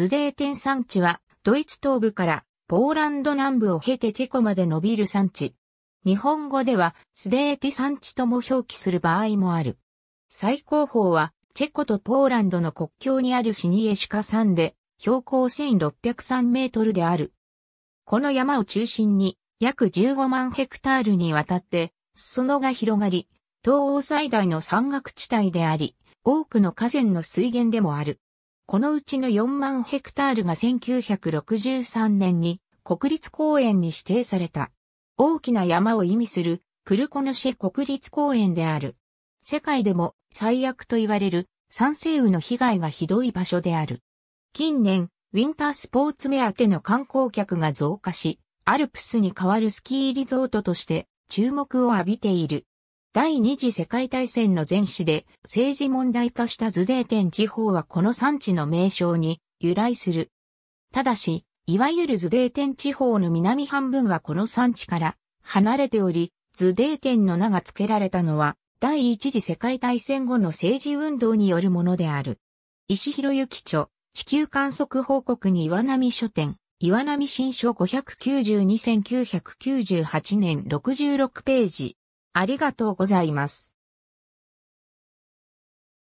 ズデーテン山地は、ドイツ東部からポーランド南部を経てチェコまで伸びる山地。日本語では、スデーティ山地とも表記する場合もある。最高峰は、チェコとポーランドの国境にあるシニエシュカ山で、標高1603メートルである。この山を中心に、約15万ヘクタールにわたって、裾野が広がり、東欧最大の山岳地帯であり、多くの河川の水源でもある。このうちの4万ヘクタールが1963年に国立公園に指定された。大きな山を意味するクルコヌシェ国立公園である。世界でも最悪と言われる酸性雨の被害がひどい場所である。近年、ウィンタースポーツ目当ての観光客が増加し、アルプスに代わるスキーリゾートとして注目を浴びている。第二次世界大戦の前史で政治問題化したズデーテン地方はこの産地の名称に由来する。ただし、いわゆるズデーテン地方の南半分はこの産地から離れており、ズデーテンの名が付けられたのは第一次世界大戦後の政治運動によるものである。石広幸著、地球観測報告に岩波書店、岩波新書5 9 2 9 9 8年66ページ。ありがとうございます。